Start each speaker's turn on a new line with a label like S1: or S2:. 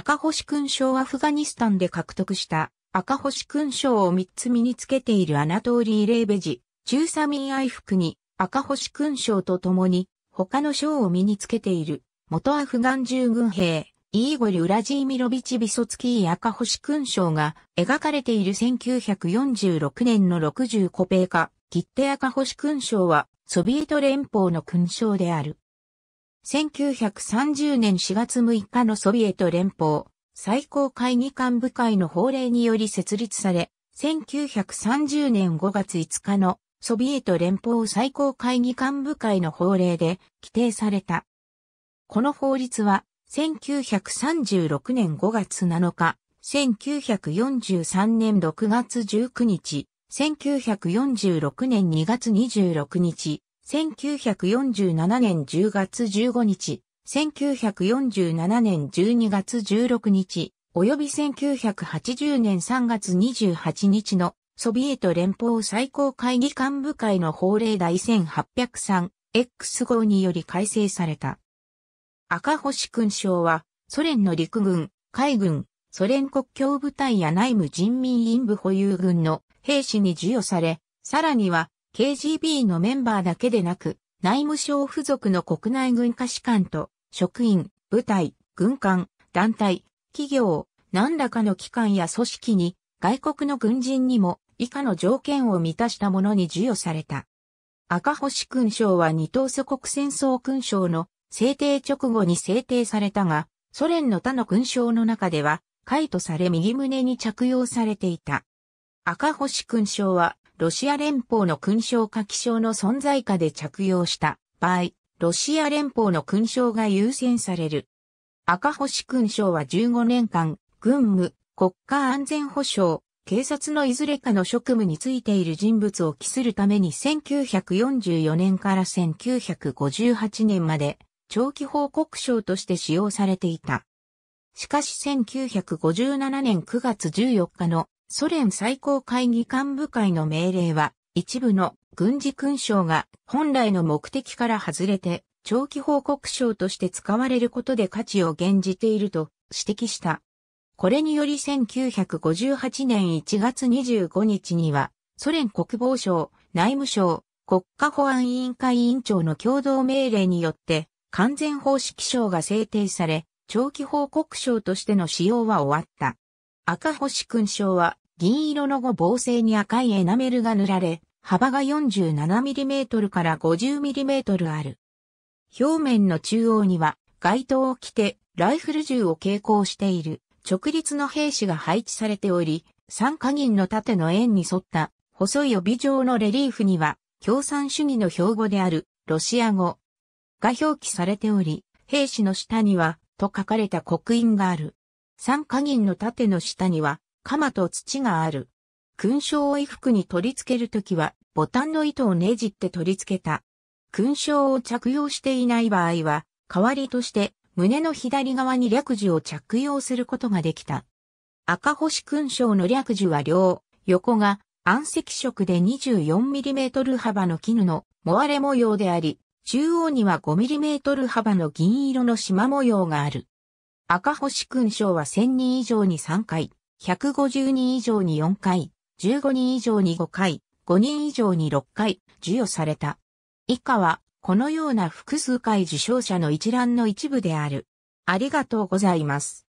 S1: 赤星勲章アフガニスタンで獲得した赤星勲章を3つ身につけているアナトーリー・レーベジ、中佐民愛服に赤星勲章と共に他の章を身につけている元アフガン従軍兵、イーゴリ・ウラジーミロビチ・ビソツキー赤星勲章が描かれている1946年の60コペーカ、切手赤星勲章はソビエト連邦の勲章である。1930年4月6日のソビエト連邦最高会議幹部会の法令により設立され、1930年5月5日のソビエト連邦最高会議幹部会の法令で規定された。この法律は1936年5月7日、1943年6月19日、1946年2月26日、1947年10月15日、1947年12月16日、及び1980年3月28日のソビエト連邦最高会議幹部会の法令第 1803X 号により改正された。赤星勲章はソ連の陸軍、海軍、ソ連国境部隊や内務人民陰員部保有軍の兵士に授与され、さらには KGB のメンバーだけでなく、内務省付属の国内軍科士官と、職員、部隊、軍艦、団体、企業、何らかの機関や組織に、外国の軍人にも、以下の条件を満たしたものに授与された。赤星勲章は二等祖国戦争勲章の制定直後に制定されたが、ソ連の他の勲章の中では、解とされ右胸に着用されていた。赤星勲章はロシア連邦の勲章か気章の存在下で着用した場合、ロシア連邦の勲章が優先される。赤星勲章は15年間、軍務、国家安全保障、警察のいずれかの職務についている人物を期するために1944年から1958年まで長期報告章として使用されていた。しかし1957年9月14日のソ連最高会議幹部会の命令は、一部の軍事勲章が本来の目的から外れて、長期報告章として使われることで価値を減じていると指摘した。これにより1958年1月25日には、ソ連国防省、内務省、国家保安委員会委員長の共同命令によって、完全方式章が制定され、長期報告章としての使用は終わった。赤星勲章は銀色の後防星に赤いエナメルが塗られ、幅が 47mm から 50mm ある。表面の中央には街灯を着てライフル銃を携行している直立の兵士が配置されており、三加銀の盾の円に沿った細い帯状のレリーフには共産主義の標語であるロシア語が表記されており、兵士の下にはと書かれた刻印がある。三花銀の盾の下には、鎌と土がある。勲章を衣服に取り付けるときは、ボタンの糸をねじって取り付けた。勲章を着用していない場合は、代わりとして胸の左側に略樹を着用することができた。赤星勲章の略樹は両、横が暗赤色で 24mm 幅の絹のモアレ模様であり、中央には 5mm 幅の銀色の縞模様がある。赤星勲章は1000人以上に3回、150人以上に4回、15人以上に5回、5人以上に6回、授与された。以下は、このような複数回受賞者の一覧の一部である。ありがとうございます。